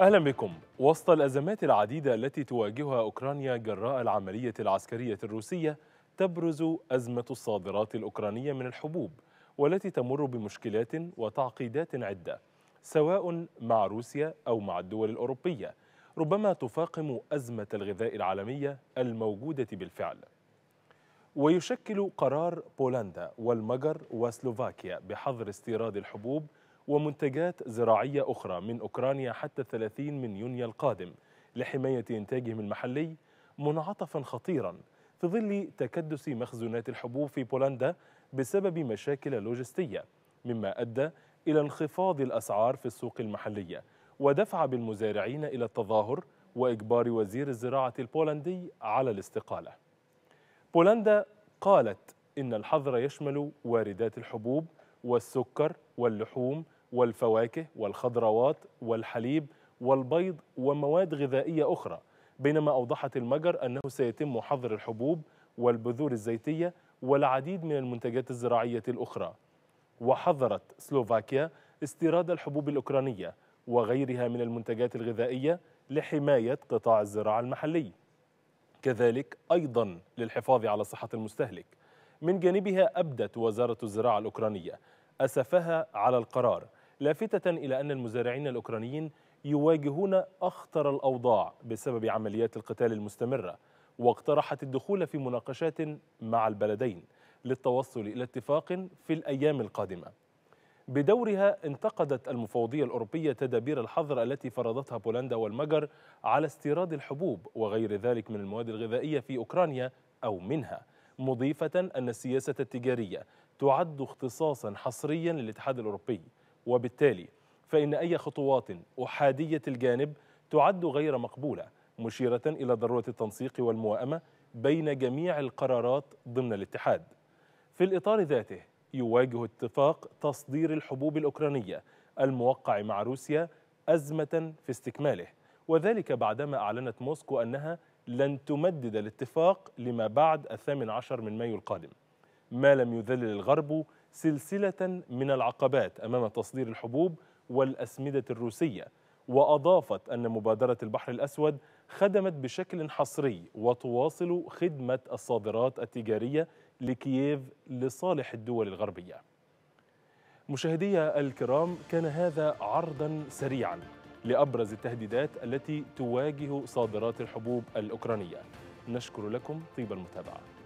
أهلا بكم وسط الأزمات العديدة التي تواجهها أوكرانيا جراء العملية العسكرية الروسية تبرز أزمة الصادرات الأوكرانية من الحبوب والتي تمر بمشكلات وتعقيدات عدة سواء مع روسيا أو مع الدول الأوروبية ربما تفاقم أزمة الغذاء العالمية الموجودة بالفعل ويشكل قرار بولندا والمجر وسلوفاكيا بحظر استيراد الحبوب ومنتجات زراعية أخرى من أوكرانيا حتى 30 من يونيو القادم لحماية إنتاجهم المحلي منعطفا خطيرا في ظل تكدس مخزونات الحبوب في بولندا بسبب مشاكل لوجستية مما أدى إلى انخفاض الأسعار في السوق المحلية ودفع بالمزارعين إلى التظاهر وإجبار وزير الزراعة البولندي على الاستقالة بولندا قالت إن الحظر يشمل واردات الحبوب والسكر واللحوم والفواكه والخضروات والحليب والبيض ومواد غذائية أخرى بينما أوضحت المجر أنه سيتم حظر الحبوب والبذور الزيتية والعديد من المنتجات الزراعية الأخرى وحظرت سلوفاكيا استيراد الحبوب الأوكرانية وغيرها من المنتجات الغذائية لحماية قطاع الزراعة المحلي كذلك أيضا للحفاظ على صحة المستهلك من جانبها أبدت وزارة الزراعة الأوكرانية أسفها على القرار لافتة إلى أن المزارعين الأوكرانيين يواجهون أخطر الأوضاع بسبب عمليات القتال المستمرة واقترحت الدخول في مناقشات مع البلدين للتوصل إلى اتفاق في الأيام القادمة بدورها انتقدت المفوضية الأوروبية تدابير الحظر التي فرضتها بولندا والمجر على استيراد الحبوب وغير ذلك من المواد الغذائية في أوكرانيا أو منها مضيفة أن السياسة التجارية تعد اختصاصا حصريا للاتحاد الأوروبي وبالتالي فإن أي خطوات أحادية الجانب تعد غير مقبولة مشيرة إلى ضرورة التنسيق والموائمة بين جميع القرارات ضمن الاتحاد في الإطار ذاته يواجه اتفاق تصدير الحبوب الأوكرانية الموقع مع روسيا أزمة في استكماله وذلك بعدما أعلنت موسكو أنها لن تمدد الاتفاق لما بعد الثامن عشر من مايو القادم ما لم يذلل الغرب سلسلة من العقبات أمام تصدير الحبوب والأسمدة الروسية وأضافت أن مبادرة البحر الأسود خدمت بشكل حصري وتواصل خدمة الصادرات التجارية لكييف لصالح الدول الغربية مشاهدي الكرام كان هذا عرضا سريعا لأبرز التهديدات التي تواجه صادرات الحبوب الأوكرانية نشكر لكم طيب المتابعه